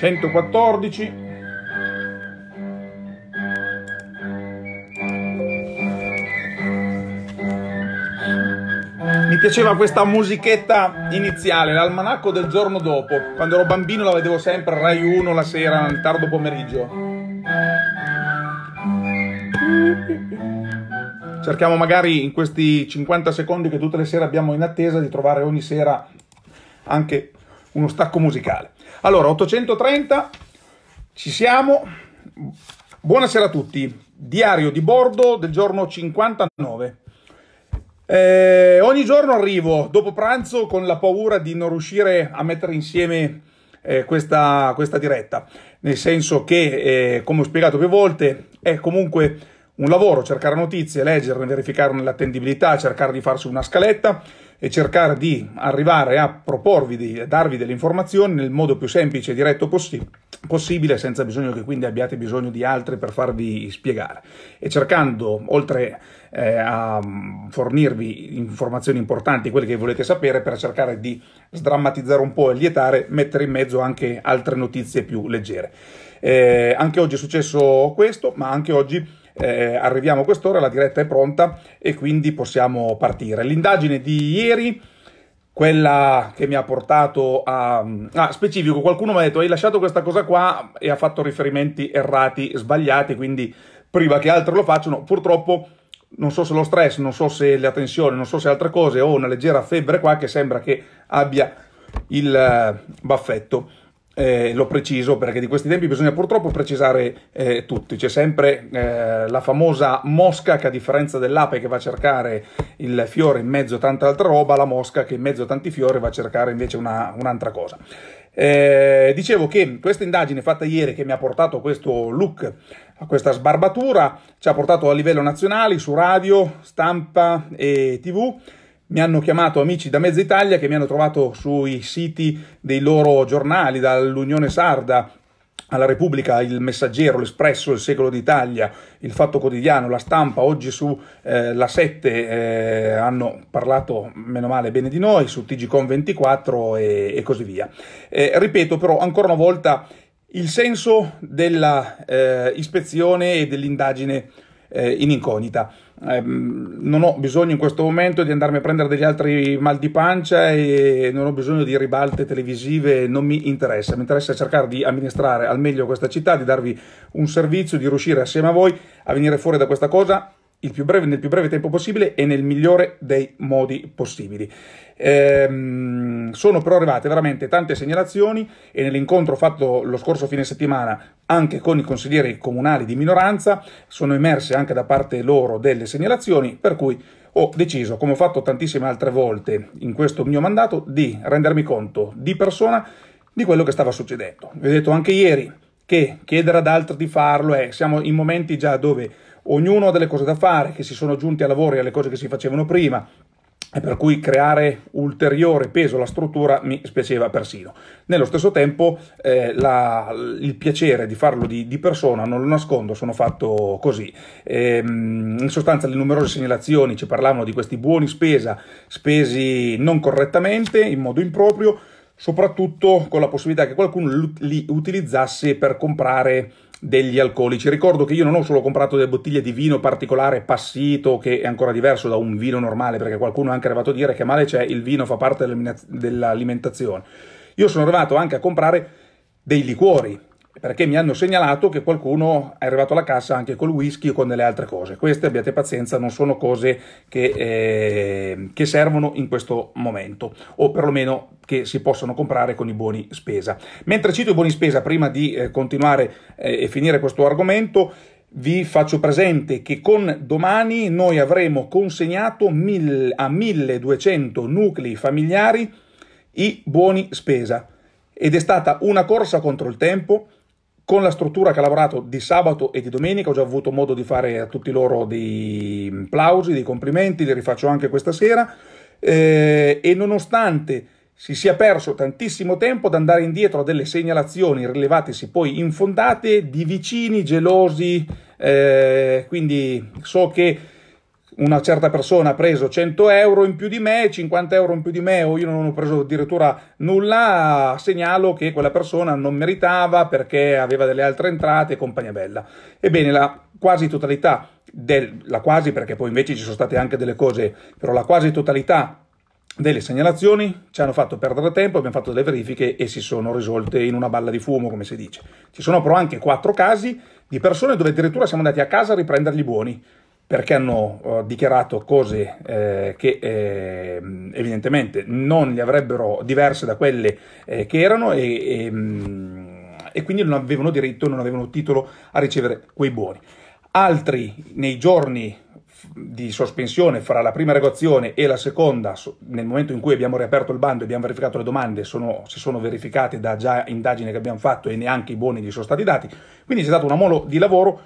114 Mi piaceva questa musichetta iniziale, l'almanacco del giorno dopo. Quando ero bambino la vedevo sempre Rai 1 la sera, nel tardo pomeriggio. Cerchiamo magari in questi 50 secondi che tutte le sere abbiamo in attesa di trovare ogni sera anche uno stacco musicale. Allora, 830, ci siamo. Buonasera a tutti. Diario di bordo del giorno 59. Eh, ogni giorno arrivo dopo pranzo con la paura di non riuscire a mettere insieme eh, questa, questa, diretta, nel senso che, eh, come ho spiegato più volte, è comunque un lavoro cercare notizie, leggerne, verificarne l'attendibilità, cercare di farsi una scaletta e cercare di arrivare a proporvi, di, a darvi delle informazioni nel modo più semplice e diretto possi possibile, senza bisogno che quindi abbiate bisogno di altri per farvi spiegare. E cercando, oltre eh, a fornirvi informazioni importanti, quelle che volete sapere, per cercare di sdrammatizzare un po' e lietare, mettere in mezzo anche altre notizie più leggere. Eh, anche oggi è successo questo, ma anche oggi eh, arriviamo a quest'ora, la diretta è pronta e quindi possiamo partire. L'indagine di ieri, quella che mi ha portato a... Ah, specifico, qualcuno mi ha detto hai lasciato questa cosa qua e ha fatto riferimenti errati, sbagliati, quindi prima che altro lo facciano, purtroppo non so se lo stress, non so se la tensione, non so se altre cose, ho una leggera febbre qua che sembra che abbia il eh, baffetto eh, l'ho preciso perché di questi tempi bisogna purtroppo precisare eh, tutti. C'è sempre eh, la famosa mosca che a differenza dell'ape che va a cercare il fiore in mezzo a tanta altra roba, la mosca che in mezzo a tanti fiori va a cercare invece una, un'altra cosa. Eh, dicevo che questa indagine fatta ieri che mi ha portato questo look, a questa sbarbatura, ci ha portato a livello nazionale su radio, stampa e tv mi hanno chiamato amici da Mezza Italia che mi hanno trovato sui siti dei loro giornali, dall'Unione Sarda alla Repubblica, il Messaggero, l'Espresso, il Secolo d'Italia, il Fatto Quotidiano, la Stampa, oggi su eh, La 7 eh, hanno parlato meno male bene di noi, su TGCon24 e, e, così via. Eh, ripeto però ancora una volta il senso dell'ispezione eh, ispezione e dell'indagine eh, in incognita. Eh, non ho bisogno in questo momento di andarmi a prendere degli altri mal di pancia e non ho bisogno di ribalte televisive, non mi interessa. Mi interessa cercare di amministrare al meglio questa città, di darvi un servizio, di riuscire assieme a voi a venire fuori da questa cosa più breve, nel più breve tempo possibile e nel migliore dei modi possibili. Ehm, sono però arrivate veramente tante segnalazioni e nell'incontro fatto lo scorso fine settimana anche con i consiglieri comunali di minoranza sono emerse anche da parte loro delle segnalazioni, per cui ho deciso, come ho fatto tantissime altre volte in questo mio mandato, di rendermi conto di persona di quello che stava succedendo. Vi ho detto anche ieri che chiedere ad altri di farlo è, siamo in momenti già dove ognuno ha delle cose da fare, che si sono giunti a lavori alle cose che si facevano prima, e per cui creare ulteriore peso alla struttura mi spiaceva persino. Nello stesso tempo eh, la, il piacere di farlo di, di, persona, non lo nascondo, sono fatto così. E, ehm, in sostanza le numerose segnalazioni ci parlavano di questi buoni spesa spesi non correttamente, in modo improprio, soprattutto con la possibilità che qualcuno li utilizzasse per comprare degli alcolici. Ricordo che io non ho solo comprato delle bottiglie di vino particolare passito, che è ancora diverso da un vino normale, perché qualcuno è anche arrivato a dire che male c'è, il vino fa parte dell'alimentazione. Io sono arrivato anche a comprare dei liquori, perché mi hanno segnalato che qualcuno è arrivato alla cassa anche col whisky o con delle altre cose. Queste, abbiate pazienza, non sono cose che, eh, che servono in questo momento, o perlomeno che si possono comprare con i buoni spesa. Mentre cito i buoni spesa, prima di eh, continuare eh, e finire questo argomento, vi faccio presente che con domani noi avremo consegnato mil, a 1200 nuclei familiari i buoni spesa ed è stata una corsa contro il tempo con la struttura che ha lavorato di sabato e di domenica, ho già avuto modo di fare a tutti loro dei applausi, dei complimenti, li rifaccio anche questa sera, eh, e nonostante si sia perso tantissimo tempo ad andare indietro a delle segnalazioni rilevatesi poi infondate di vicini gelosi, eh, quindi so che una certa persona ha preso 100 euro in più di me, 50 euro in più di me o io non ho preso addirittura nulla, segnalo che quella persona non meritava perché aveva delle altre entrate e compagnia bella. Ebbene, la quasi totalità, del, la quasi perché poi invece ci sono state anche delle cose, però la quasi totalità delle segnalazioni, ci hanno fatto perdere tempo, abbiamo fatto delle verifiche e si sono risolte in una balla di fumo, come si dice. Ci sono però anche quattro casi di persone dove addirittura siamo andati a casa a riprenderli buoni perché hanno eh, dichiarato cose eh, che eh, evidentemente non li avrebbero diverse da quelle eh, che erano e, e, mm, e, quindi non avevano diritto, non avevano titolo a ricevere quei buoni. Altri nei giorni di sospensione fra la prima regazione e la seconda, nel momento in cui abbiamo riaperto il bando e abbiamo verificato le domande, sono, si sono verificate da già indagini che abbiamo fatto e neanche i buoni gli sono stati dati, quindi c'è stata una molo di lavoro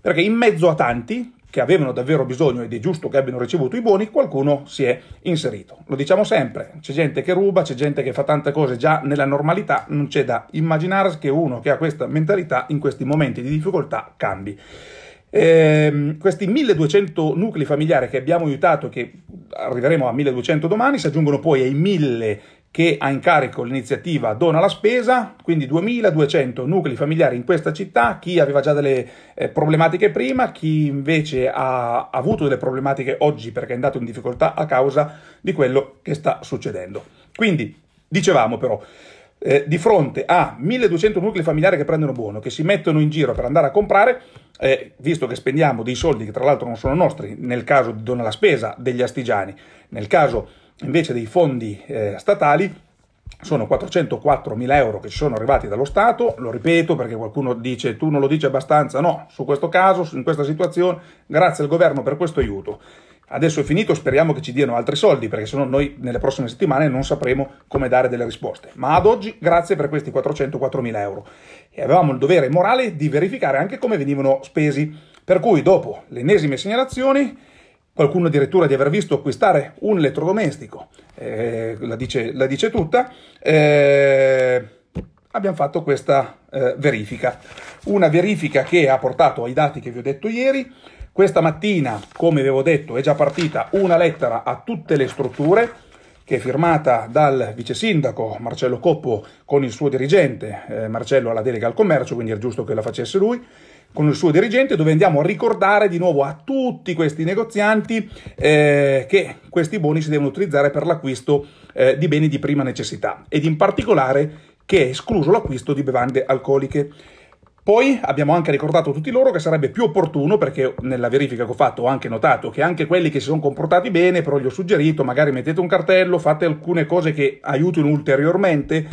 perché in mezzo a tanti che avevano davvero bisogno ed è giusto che abbiano ricevuto i buoni, qualcuno si è inserito. Lo diciamo sempre, c'è gente che ruba, c'è gente che fa tante cose già nella normalità, non c'è da immaginare che uno che ha questa mentalità in questi momenti di difficoltà cambi. Eh, questi 1200 nuclei familiari che abbiamo aiutato, che arriveremo a 1200 domani, si aggiungono poi ai 1000 che ha in carico l'iniziativa Dona la spesa, quindi 2200 nuclei familiari in questa città, chi aveva già delle eh, problematiche prima, chi invece ha avuto delle problematiche oggi perché è andato in difficoltà a causa di quello che sta succedendo. Quindi, dicevamo però, eh, di fronte a 1200 nuclei familiari che prendono buono, che si mettono in giro per andare a comprare, eh, visto che spendiamo dei soldi che tra l'altro non sono nostri, nel caso di Dona la spesa degli astigiani, nel caso invece dei fondi eh, statali sono 404 mila euro che ci sono arrivati dallo Stato, lo ripeto perché qualcuno dice tu non lo dici abbastanza, no, su questo caso, in questa situazione, grazie al governo per questo aiuto. Adesso è finito, speriamo che ci diano altri soldi perché sennò noi nelle prossime settimane non sapremo come dare delle risposte. Ma ad oggi grazie per questi 404 mila euro e avevamo il dovere morale di verificare anche come venivano spesi. Per cui dopo le ennesime segnalazioni qualcuno addirittura di aver visto acquistare un elettrodomestico, eh, la, dice, la, dice, tutta, eh, abbiamo fatto questa eh, verifica. Una verifica che ha portato ai dati che vi ho detto ieri, questa mattina, come vi avevo detto, è già partita una lettera a tutte le strutture, che è firmata dal vice sindaco Marcello Coppo con il suo dirigente, eh, Marcello alla delega al commercio, quindi è giusto che la facesse lui, con il suo dirigente dove andiamo a ricordare di nuovo a tutti questi negozianti eh, che questi buoni si devono utilizzare per l'acquisto eh, di beni di prima necessità ed in particolare che è escluso l'acquisto di bevande alcoliche. Poi abbiamo anche ricordato a tutti loro che sarebbe più opportuno, perché nella verifica che ho fatto ho anche notato che anche quelli che si sono comportati bene, però gli ho suggerito magari mettete un cartello, fate alcune cose che aiutino ulteriormente,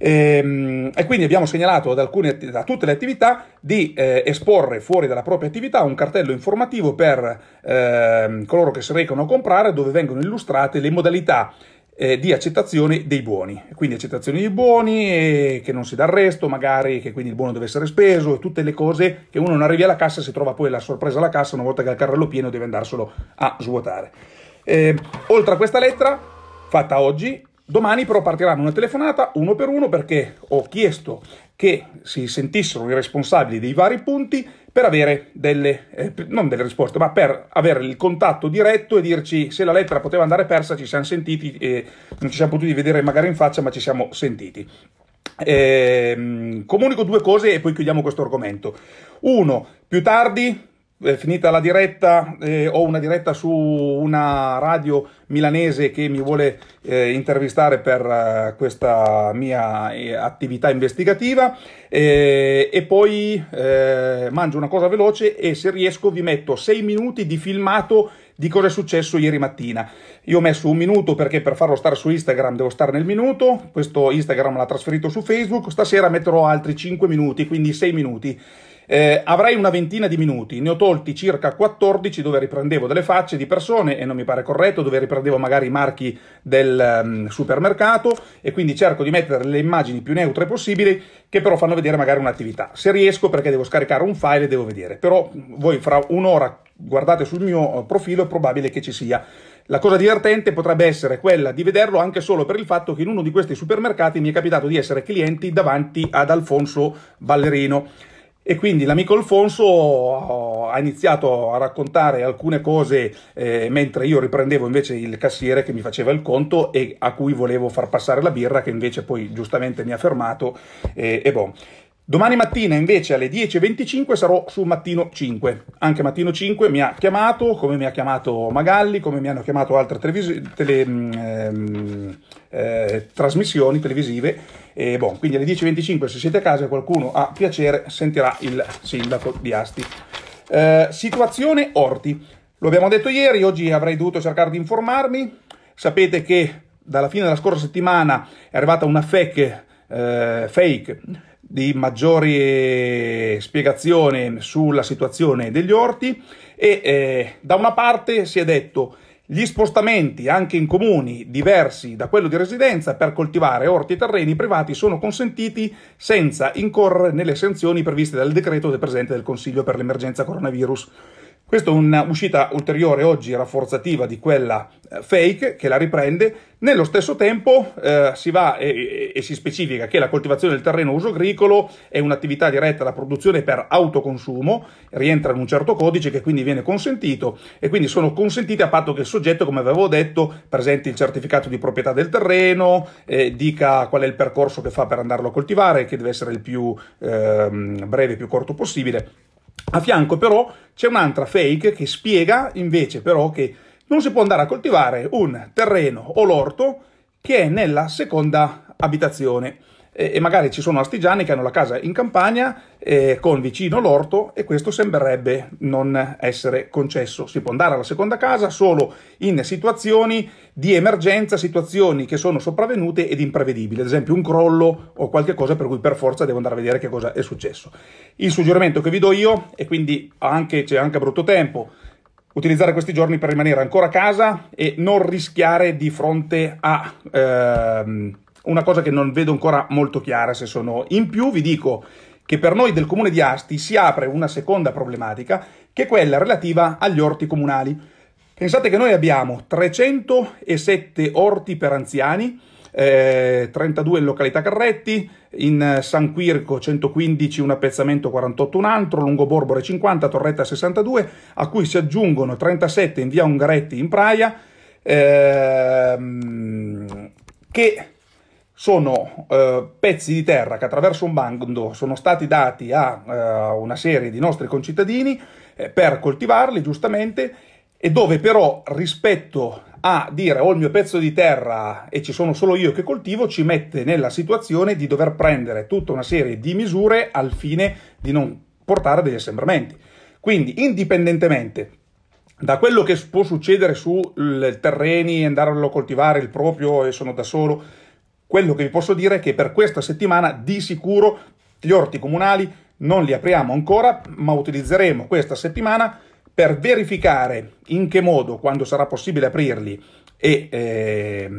e, ehm, e, quindi abbiamo segnalato ad alcune, a tutte le attività di eh, esporre fuori dalla propria attività un cartello informativo per eh, coloro che si recano a comprare dove vengono illustrate le modalità eh, di accettazione dei buoni. Quindi accettazione dei buoni, eh, che non si dà arresto, magari che quindi il buono deve essere speso e tutte le cose che uno non arrivi alla cassa e si trova poi la sorpresa alla cassa una volta che ha il carrello pieno deve andarselo a svuotare. Ehm, oltre a questa lettera, fatta oggi, Domani però partiranno una telefonata uno per uno perché ho chiesto che si sentissero i responsabili dei vari punti per avere delle, eh, non delle risposte, ma per avere il contatto diretto e dirci se la lettera poteva andare persa, ci siamo sentiti e eh, non ci siamo potuti vedere magari in faccia, ma ci siamo sentiti. Eh, comunico due cose e poi chiudiamo questo argomento. Uno, più tardi eh, finita la diretta, eh, ho una diretta su una radio milanese che mi vuole eh, intervistare per eh, questa mia eh, attività investigativa eh, e poi mangio una cosa veloce e se riesco vi metto 6 minuti di filmato di cosa è successo ieri mattina. Io ho messo un minuto perché per farlo stare su Instagram devo stare nel minuto, questo Instagram l'ha trasferito su Facebook, stasera metterò altri 5 minuti, quindi 6 minuti. Eh, avrei una ventina di minuti, ne ho tolti circa 14 dove riprendevo delle facce di persone e non mi pare corretto, dove riprendevo magari i marchi del um, supermercato e quindi cerco di mettere le immagini più neutre possibili che però fanno vedere magari un'attività. Se riesco perché devo scaricare un file e devo vedere, però voi fra un'ora guardate sul mio eh, profilo è probabile che ci sia. La cosa divertente potrebbe essere quella di vederlo anche solo per il fatto che in uno di questi supermercati mi è capitato di essere clienti davanti ad Alfonso Ballerino. E quindi l'amico Alfonso ha iniziato a raccontare alcune cose eh, mentre io riprendevo invece il cassiere che mi faceva il conto e a cui volevo far passare la birra che invece poi giustamente mi ha fermato eh, e boh. Domani mattina invece alle 10.25 sarò su Mattino 5. Anche Mattino 5 mi ha chiamato, come mi ha chiamato Magalli, come mi hanno chiamato altre televis- tele, mm, ehm, eh, trasmissioni televisive e bon, quindi alle 10.25 se siete a casa e qualcuno ha piacere sentirà il sindaco di Asti. Eh, situazione Orti. Lo abbiamo detto ieri, oggi avrei dovuto cercare di informarmi. Sapete che dalla fine della scorsa settimana è arrivata una fake, eh, fake di maggiore spiegazione sulla situazione degli orti e eh, da una parte si è detto gli spostamenti anche in comuni diversi da quello di residenza per coltivare orti e terreni privati sono consentiti senza incorrere nelle sanzioni previste dal decreto del Presidente del Consiglio per l'emergenza coronavirus. Questa è un'uscita ulteriore oggi rafforzativa di quella eh, fake che la riprende. Nello stesso tempo eh, si va e, e, si specifica che la coltivazione del terreno uso agricolo è un'attività diretta alla produzione per autoconsumo, rientra in un certo codice che quindi viene consentito e quindi sono consentite a patto che il soggetto, come avevo detto, presenti il certificato di proprietà del terreno, eh, dica qual è il percorso che fa per andarlo a coltivare, che deve essere il più eh, breve e più corto possibile a fianco però c'è un'altra fake che spiega invece però che non si può andare a coltivare un terreno o l'orto che è nella seconda abitazione e, magari ci sono astigiani che hanno la casa in campagna eh, con vicino l'orto e questo sembrerebbe non essere concesso. Si può andare alla seconda casa solo in situazioni di emergenza, situazioni che sono sopravvenute ed imprevedibili, ad esempio un crollo o qualche cosa per cui per forza devo andare a vedere che cosa è successo. Il suggerimento che vi do io, e quindi anche, c'è anche brutto tempo, utilizzare questi giorni per rimanere ancora a casa e non rischiare di fronte a ehm, una cosa che non vedo ancora molto chiara se sono. In più vi dico che per noi del comune di Asti si apre una seconda problematica che è quella relativa agli orti comunali. Pensate che noi abbiamo 307 orti per anziani, eh, 32 in località Carretti, in San Quirco 115 un appezzamento 48 un altro, Lungo Borbore 50, Torretta 62, a cui si aggiungono 37 in via Ungaretti in Praia, ehm, che sono eh, pezzi di terra che attraverso un bando sono stati dati a eh, una serie di nostri concittadini eh, per coltivarli giustamente e dove però rispetto a dire ho oh, il mio pezzo di terra e ci sono solo io che coltivo ci mette nella situazione di dover prendere tutta una serie di misure al fine di non portare degli assembramenti. Quindi indipendentemente da quello che può succedere sui terreni, andarlo a coltivare il proprio e sono da solo, quello che vi posso dire è che per questa settimana di sicuro gli orti comunali non li apriamo ancora, ma utilizzeremo questa settimana per verificare in che modo, quando sarà possibile aprirli e eh,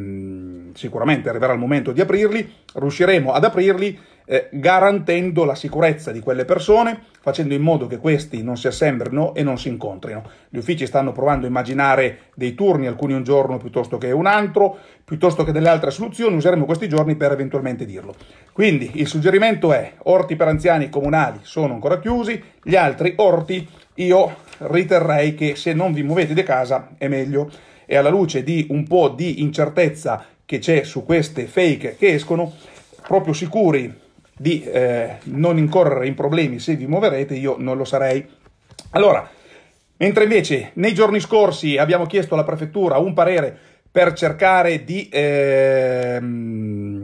sicuramente arriverà il momento di aprirli, riusciremo ad aprirli eh, garantendo la sicurezza di quelle persone, facendo in modo che questi non si assembrino e non si incontrino. Gli uffici stanno provando a immaginare dei turni, alcuni un giorno piuttosto che un altro, piuttosto che delle altre soluzioni, useremo questi giorni per eventualmente dirlo. Quindi il suggerimento è orti per anziani comunali sono ancora chiusi, gli altri orti io riterrei che se non vi muovete di casa è meglio. E alla luce di un po' di incertezza che c'è su queste fake che escono, proprio sicuri di eh, non incorrere in problemi se vi muoverete, io non lo sarei. Allora, mentre invece nei giorni scorsi abbiamo chiesto alla prefettura un parere per cercare di eh,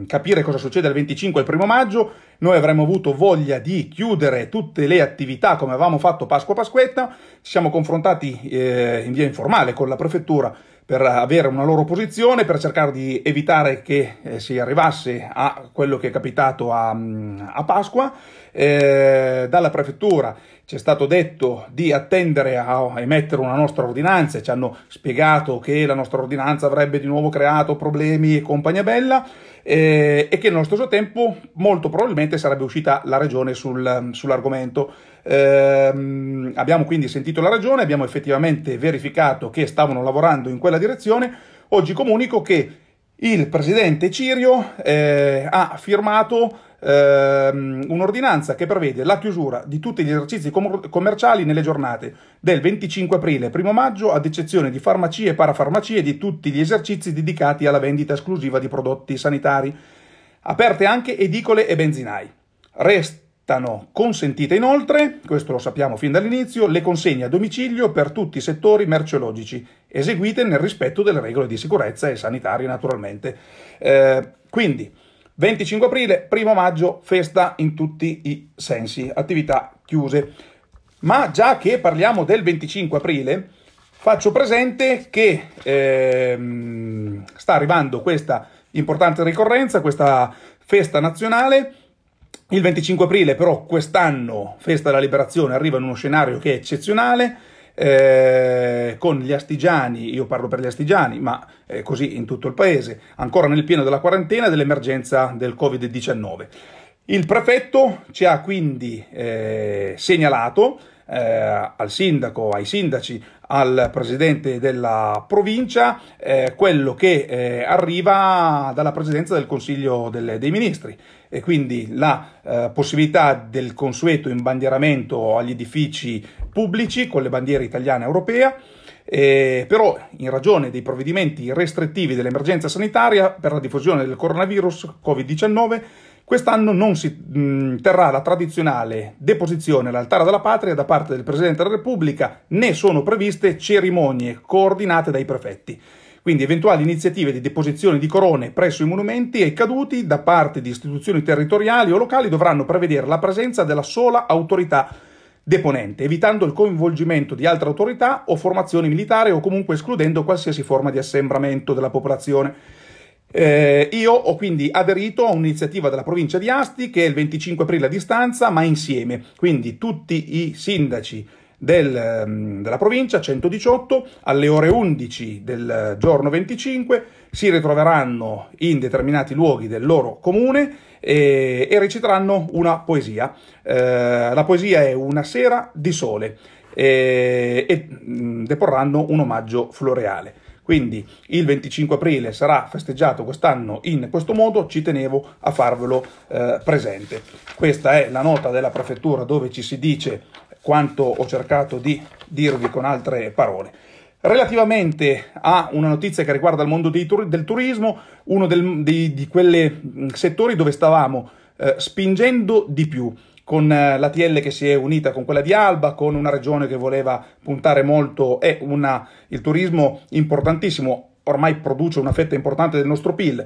capire cosa succede il 25 e il 1 maggio, noi avremmo avuto voglia di chiudere tutte le attività come avevamo fatto Pasqua Pasquetta, ci siamo confrontati eh, in via informale con la prefettura per avere una loro posizione, per cercare di evitare che eh, si arrivasse a quello che è capitato a, mm, a Pasqua. Eh, dalla prefettura ci è stato detto di attendere a emettere una nostra ordinanza, ci hanno spiegato che la nostra ordinanza avrebbe di nuovo creato problemi e compagnia bella eh, e che nello stesso tempo molto probabilmente sarebbe uscita la ragione sul, sull'argomento. Eh, abbiamo quindi sentito la ragione, abbiamo effettivamente verificato che stavano lavorando in quella direzione. Oggi comunico che il presidente Cirio eh, ha firmato ehm, un'ordinanza che prevede la chiusura di tutti gli esercizi com- commerciali nelle giornate del 25 aprile e 1 maggio, ad eccezione di farmacie e parafarmacie e di tutti gli esercizi dedicati alla vendita esclusiva di prodotti sanitari. Aperte anche edicole e benzinai. Rest- consentite inoltre, questo lo sappiamo fin dall'inizio, le consegne a domicilio per tutti i settori merceologici, eseguite nel rispetto delle regole di sicurezza e sanitarie naturalmente. Eh, quindi 25 aprile, primo maggio, festa in tutti i sensi, attività chiuse. Ma già che parliamo del 25 aprile, faccio presente che ehm, sta arrivando questa importante ricorrenza, questa festa nazionale. Il 25 aprile però quest'anno, festa della liberazione, arriva in uno scenario che è eccezionale eh, con gli astigiani, io parlo per gli astigiani, ma eh, così in tutto il paese, ancora nel pieno della quarantena dell'emergenza del Covid-19. Il prefetto ci ha quindi eh, segnalato eh, al sindaco, ai sindaci, al presidente della provincia eh, quello che eh, arriva dalla presidenza del Consiglio del, dei Ministri e quindi la eh, possibilità del consueto imbandieramento agli edifici pubblici con le bandiere italiane e europea. Eh, però in ragione dei provvedimenti restrittivi dell'emergenza sanitaria per la diffusione del coronavirus Covid-19 Quest'anno non si mh, mm, terrà la tradizionale deposizione all'altare della patria da parte del Presidente della Repubblica, né sono previste cerimonie coordinate dai prefetti. Quindi eventuali iniziative di deposizione di corone presso i monumenti ai caduti da parte di istituzioni territoriali o locali dovranno prevedere la presenza della sola autorità deponente, evitando il coinvolgimento di altre autorità o formazioni militari o comunque escludendo qualsiasi forma di assembramento della popolazione. Eh, io ho quindi aderito a un'iniziativa della provincia di Asti che è il 25 aprile a distanza, ma insieme, quindi tutti i sindaci del, mm, della provincia 118 alle ore 11 del giorno 25 si ritroveranno in determinati luoghi del loro comune e, e reciteranno una poesia. Eh, la poesia è Una sera di sole eh, e, e mm, deporranno un omaggio floreale. Quindi il 25 aprile sarà festeggiato quest'anno in questo modo, ci tenevo a farvelo eh, presente. Questa è la nota della prefettura dove ci si dice quanto ho cercato di dirvi con altre parole. Relativamente a una notizia che riguarda il mondo tur- del turismo, uno del, di, di quei settori dove stavamo eh, spingendo di più, con eh, la TL che si è unita con quella di Alba, con una regione che voleva puntare molto, è una, il turismo importantissimo, ormai produce una fetta importante del nostro PIL.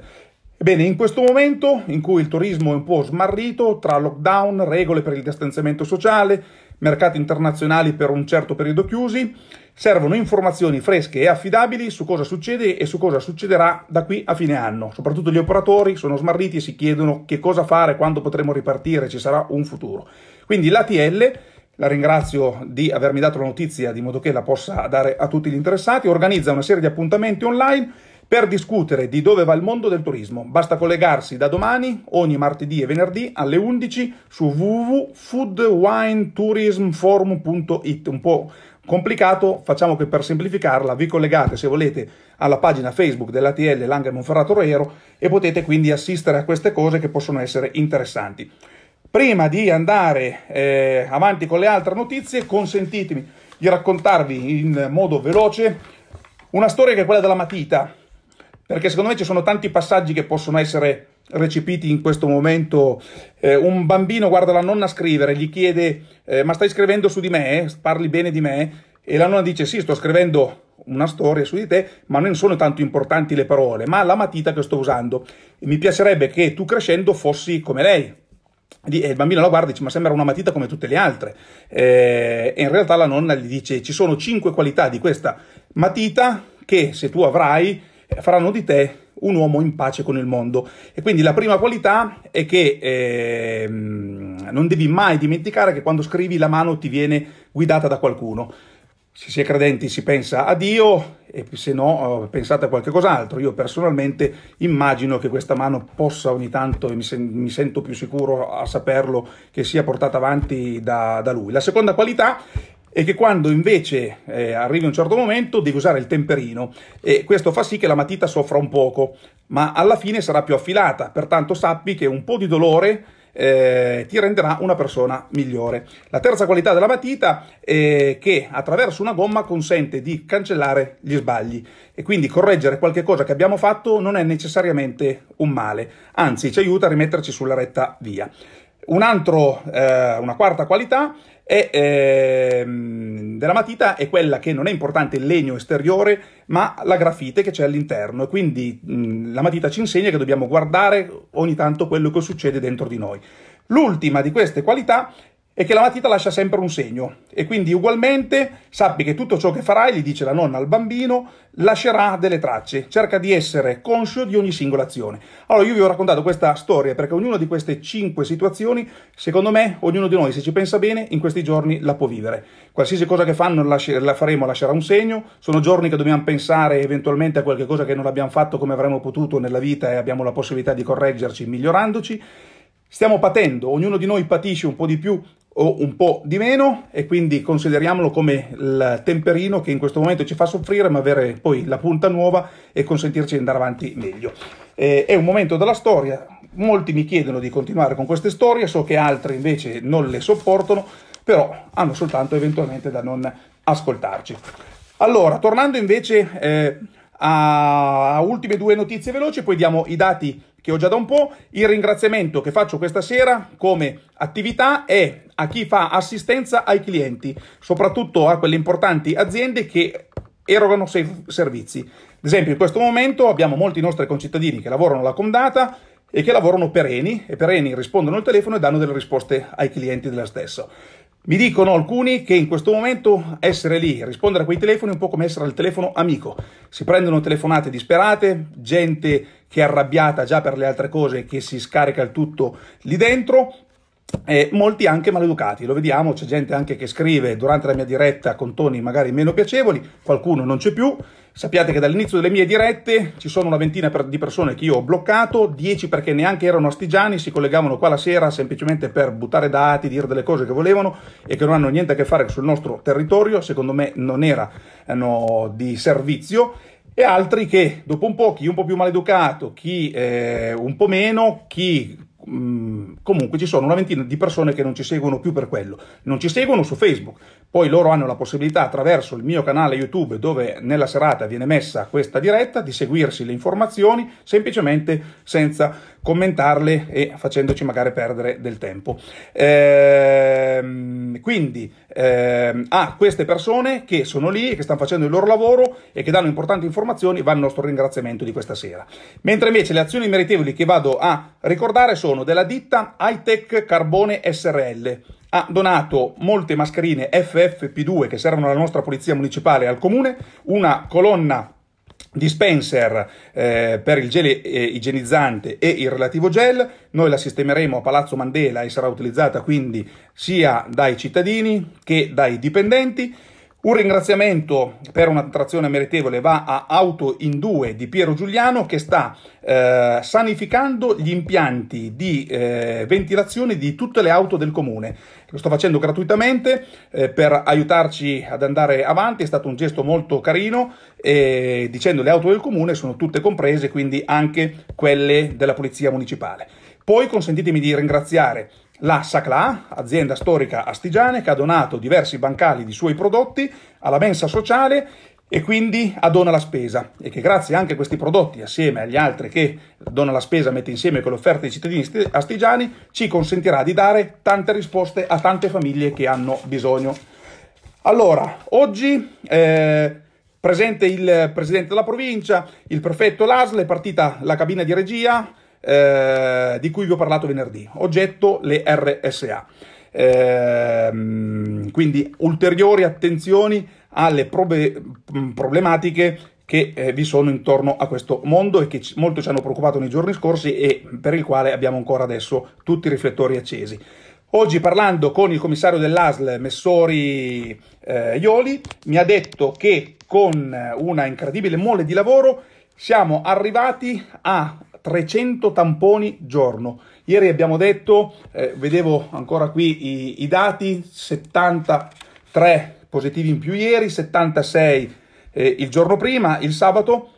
Ebbene, in questo momento in cui il turismo è un po' smarrito tra lockdown, regole per il distanziamento sociale, mercati internazionali per un certo periodo chiusi, servono informazioni fresche e affidabili su cosa succede e su cosa succederà da qui a fine anno. Soprattutto gli operatori sono smarriti e si chiedono che cosa fare, quando potremo ripartire, ci sarà un futuro. Quindi l'ATL la ringrazio di avermi dato la notizia di modo che la possa dare a tutti gli interessati, organizza una serie di appuntamenti online per discutere di dove va il mondo del turismo. Basta collegarsi da domani, ogni martedì e venerdì alle 11 su www.foodwinetourismforum.it. Un po' complicato, facciamo che per semplificarla vi collegate se volete alla pagina Facebook dell'ATL Lange Monferrato Roero e potete quindi assistere a queste cose che possono essere interessanti. Prima di andare eh, avanti con le altre notizie, consentitemi di raccontarvi in modo veloce una storia che è quella della matita perché secondo me ci sono tanti passaggi che possono essere recepiti in questo momento. Eh, un bambino guarda la nonna scrivere, gli chiede eh, ma stai scrivendo su di me? Parli bene di me? E la nonna dice sì, sto scrivendo una storia su di te, ma non sono tanto importanti le parole, ma la matita che sto usando. E mi piacerebbe che tu crescendo fossi come lei. E il bambino la guarda e dice: Ma sembra una matita come tutte le altre. Eh, e in realtà la nonna gli dice: Ci sono cinque qualità di questa matita che se tu avrai faranno di te un uomo in pace con il mondo. E quindi la prima qualità è che eh, non devi mai dimenticare che quando scrivi la mano ti viene guidata da qualcuno. Se si è credenti si pensa a Dio e se no oh, pensate a qualche cos'altro. Io personalmente immagino che questa mano possa ogni tanto, e mi, sen- mi sento più sicuro a saperlo, che sia portata avanti da, da lui. La seconda qualità e che quando invece eh, arrivi a un certo momento devi usare il temperino e questo fa sì che la matita soffra un poco, ma alla fine sarà più affilata, pertanto sappi che un po' di dolore eh, ti renderà una persona migliore. La terza qualità della matita è che attraverso una gomma consente di cancellare gli sbagli e quindi correggere qualche cosa che abbiamo fatto non è necessariamente un male, anzi ci aiuta a rimetterci sulla retta via. Un altro, eh, una quarta qualità è, eh, della matita è quella che non è importante il legno esteriore, ma la grafite che c'è all'interno. E quindi mh, mm, la matita ci insegna che dobbiamo guardare ogni tanto quello che succede dentro di noi. L'ultima di queste qualità e che la matita lascia sempre un segno. E quindi ugualmente sappi che tutto ciò che farai, gli dice la nonna al bambino, lascerà delle tracce. Cerca di essere conscio di ogni singola azione. Allora io vi ho raccontato questa storia perché ognuna di queste cinque situazioni, secondo me, ognuno di noi, se ci pensa bene, in questi giorni la può vivere. Qualsiasi cosa che fanno la faremo lascerà un segno. Sono giorni che dobbiamo pensare eventualmente a qualche cosa che non abbiamo fatto come avremmo potuto nella vita e abbiamo la possibilità di correggerci migliorandoci. Stiamo patendo, ognuno di noi patisce un po' di più o un po' di meno e quindi consideriamolo come il temperino che in questo momento ci fa soffrire ma avere poi la punta nuova e consentirci di andare avanti meglio. Eh, è un momento della storia, molti mi chiedono di continuare con queste storie, so che altri invece non le sopportano, però hanno soltanto eventualmente da non ascoltarci. Allora, tornando invece eh, a ultime due notizie veloci, poi diamo i dati che ho già da un po'. Il ringraziamento che faccio questa sera come attività è a chi fa assistenza ai clienti, soprattutto a quelle importanti aziende che erogano servizi. Ad esempio, in questo momento abbiamo molti nostri concittadini che lavorano la Comdata e che lavorano per Eni e per Eni rispondono al telefono e danno delle risposte ai clienti della stessa. Mi dicono alcuni che in questo momento essere lì, e rispondere a quei telefoni è un po' come essere al telefono amico. Si prendono telefonate disperate, gente che è arrabbiata già per le altre cose che si scarica il tutto lì dentro e molti anche maleducati, lo vediamo, c'è gente anche che scrive durante la mia diretta con toni magari meno piacevoli, qualcuno non c'è più, sappiate che dall'inizio delle mie dirette ci sono una ventina di persone che io ho bloccato, dieci perché neanche erano astigiani, si collegavano qua la sera semplicemente per buttare dati, dire delle cose che volevano e che non hanno niente a che fare sul nostro territorio, secondo me non erano eh, di servizio e altri che dopo un po', chi un po' più maleducato, chi eh, un po' meno, chi comunque ci sono una ventina di persone che non ci seguono più per quello, non ci seguono su Facebook, poi loro hanno la possibilità attraverso il mio canale YouTube dove nella serata viene messa questa diretta di seguirsi le informazioni semplicemente senza commentarle e facendoci magari perdere del tempo. Ehm, quindi ehm, a ah, queste persone che sono lì, che stanno facendo il loro lavoro e che danno importanti informazioni va il nostro ringraziamento di questa sera. Mentre invece le azioni meritevoli che vado a ricordare sono della ditta Hightech Carbone SRL ha donato molte mascherine FFP2 che servono alla nostra polizia municipale e al comune, una colonna dispenser eh, per il gel eh, igienizzante e il relativo gel, noi la sistemeremo a Palazzo Mandela e sarà utilizzata quindi sia dai cittadini che dai dipendenti un ringraziamento per una trazione meritevole va a Auto in 2 di Piero Giuliano che sta eh, sanificando gli impianti di eh, ventilazione di tutte le auto del comune. Lo sto facendo gratuitamente eh, per aiutarci ad andare avanti, è stato un gesto molto carino e dicendo le auto del comune sono tutte comprese, quindi anche quelle della Polizia Municipale. Poi consentitemi di ringraziare la SACLA, azienda storica astigiane, che ha donato diversi bancali di suoi prodotti alla mensa sociale e quindi addona la spesa e che grazie anche a questi prodotti assieme agli altri che dona la spesa mette insieme con l'offerta ai cittadini astigiani ci consentirà di dare tante risposte a tante famiglie che hanno bisogno. Allora, oggi eh, presente il presidente della provincia, il prefetto Lasle, è partita la cabina di regia, eh, di cui vi ho parlato venerdì, oggetto le RSA. Eh, quindi ulteriori attenzioni alle probe, mm, problematiche che eh, vi sono intorno a questo mondo e che molto ci hanno preoccupato nei giorni scorsi e per il quale abbiamo ancora adesso tutti i riflettori accesi. Oggi parlando con il commissario dell'ASL Messori eh, Ioli mi ha detto che con una incredibile mole di lavoro siamo arrivati a 300 tamponi giorno. Ieri abbiamo detto, eh, vedevo ancora qui i, i dati, 73 positivi in più ieri, 76 eh, il giorno prima, il sabato.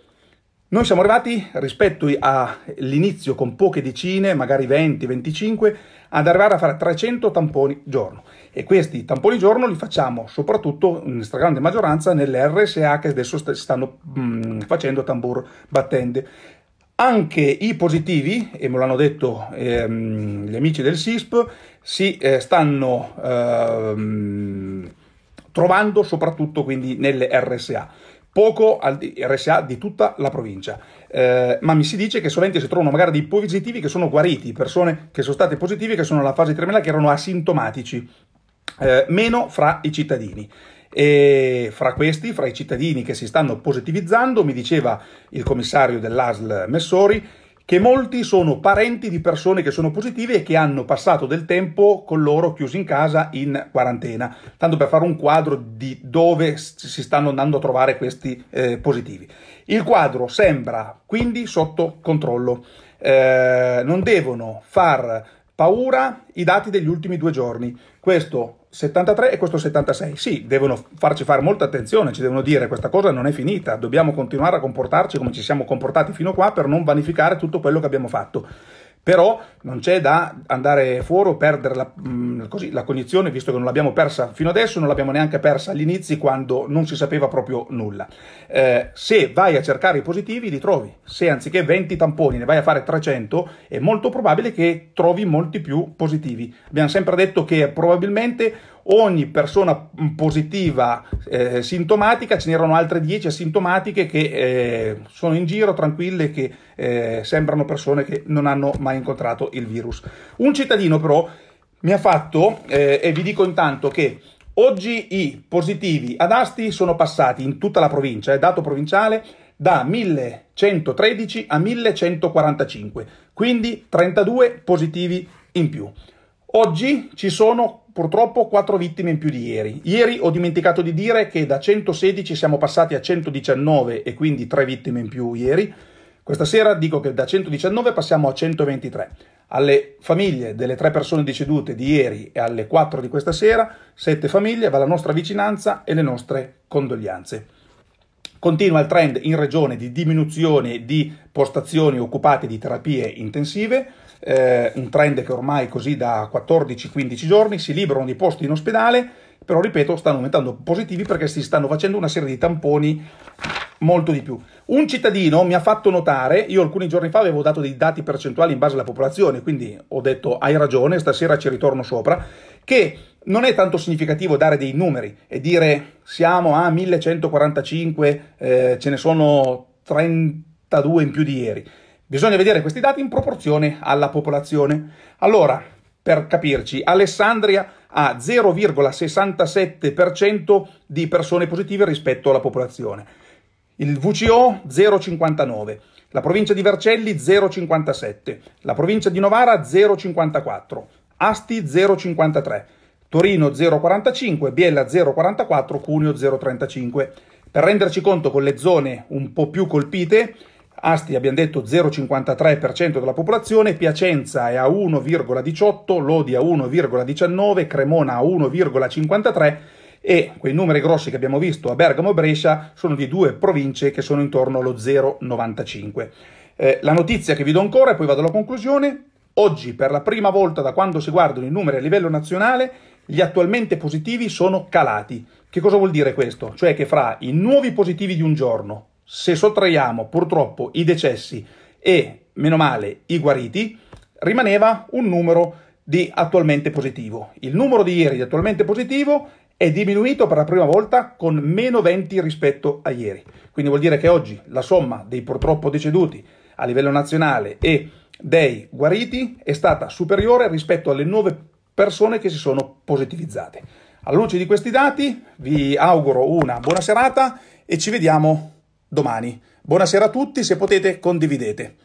Noi siamo arrivati rispetto all'inizio con poche decine, magari 20-25, ad arrivare a fare 300 tamponi giorno. E questi tamponi giorno li facciamo soprattutto in stragrande maggioranza nelle RSA che adesso st- stanno mh, mm, facendo tambur battente. Anche i positivi, e me lo hanno detto ehm, gli amici del SISP, si eh, stanno ehm, trovando soprattutto quindi nelle RSA poco al RSA di tutta la provincia. Eh, ma mi si dice che sovente si trovano magari dei positivi che sono guariti, persone che sono state positive, che sono nella fase terminale, che erano asintomatici, eh, meno fra i cittadini. E fra questi, fra i cittadini che si stanno positivizzando, mi diceva il commissario dell'ASL Messori, che molti sono parenti di persone che sono positive e che hanno passato del tempo con loro chiusi in casa in quarantena, tanto per fare un quadro di dove si stanno andando a trovare questi eh, positivi. Il quadro sembra quindi sotto controllo. Eh, non devono far paura i dati degli ultimi due giorni. Questo 73 e questo 76. Sì, devono farci fare molta attenzione, ci devono dire questa cosa non è finita, dobbiamo continuare a comportarci come ci siamo comportati fino a qua per non vanificare tutto quello che abbiamo fatto. Però non c'è da andare fuori o perdere la, mh, mm, così, la cognizione, visto che non l'abbiamo persa fino adesso, non l'abbiamo neanche persa agli inizi quando non si sapeva proprio nulla. Eh, se vai a cercare i positivi li trovi, se anziché 20 tamponi ne vai a fare 300 è molto probabile che trovi molti più positivi. Abbiamo sempre detto che probabilmente ogni persona positiva eh, sintomatica, ce n'erano altre 10 asintomatiche che eh, sono in giro tranquille, che eh, sembrano persone che non hanno mai incontrato il virus. Un cittadino però mi ha fatto, eh, e vi dico intanto che oggi i positivi ad Asti sono passati in tutta la provincia, è eh, dato provinciale, da 1113 a 1145, quindi 32 positivi in più. Oggi ci sono purtroppo 4 vittime in più di ieri. Ieri ho dimenticato di dire che da 116 siamo passati a 119 e quindi 3 vittime in più ieri. Questa sera dico che da 119 passiamo a 123. Alle famiglie delle 3 persone decedute di ieri e alle 4 di questa sera, 7 famiglie, va la nostra vicinanza e le nostre condoglianze. Continua il trend in regione di diminuzione di postazioni occupate di terapie intensive eh, un trend che ormai così da 14-15 giorni, si liberano di posti in ospedale, però ripeto stanno aumentando positivi perché si stanno facendo una serie di tamponi molto di più. Un cittadino mi ha fatto notare, io alcuni giorni fa avevo dato dei dati percentuali in base alla popolazione, quindi ho detto hai ragione, stasera ci ritorno sopra, che non è tanto significativo dare dei numeri e dire siamo a 1145, eh, ce ne sono 32 in più di ieri Bisogna vedere questi dati in proporzione alla popolazione. Allora, per capirci, Alessandria ha 0,67% di persone positive rispetto alla popolazione. Il VCO 0,59, la provincia di Vercelli 0,57, la provincia di Novara 0,54, Asti 0,53, Torino 0,45, Biella 0,44, Cuneo 0,35. Per renderci conto con le zone un po' più colpite, Asti abbiamo detto 0,53% della popolazione, Piacenza è a 1,18, Lodi a 1,19, Cremona a 1,53 e quei numeri grossi che abbiamo visto a Bergamo e Brescia sono di due province che sono intorno allo 0,95. Eh, la notizia che vi do ancora e poi vado alla conclusione, oggi per la prima volta da quando si guardano i numeri a livello nazionale gli attualmente positivi sono calati. Che cosa vuol dire questo? Cioè che fra i nuovi positivi di un giorno se sottraiamo purtroppo i decessi e, meno male, i guariti, rimaneva un numero di attualmente positivo. Il numero di ieri di attualmente positivo è diminuito per la prima volta con meno 20 rispetto a ieri. Quindi vuol dire che oggi la somma dei purtroppo deceduti a livello nazionale e dei guariti è stata superiore rispetto alle 9 persone che si sono positivizzate. Alla luce di questi dati vi auguro una buona serata e ci vediamo domani. Buonasera a tutti, se potete condividete.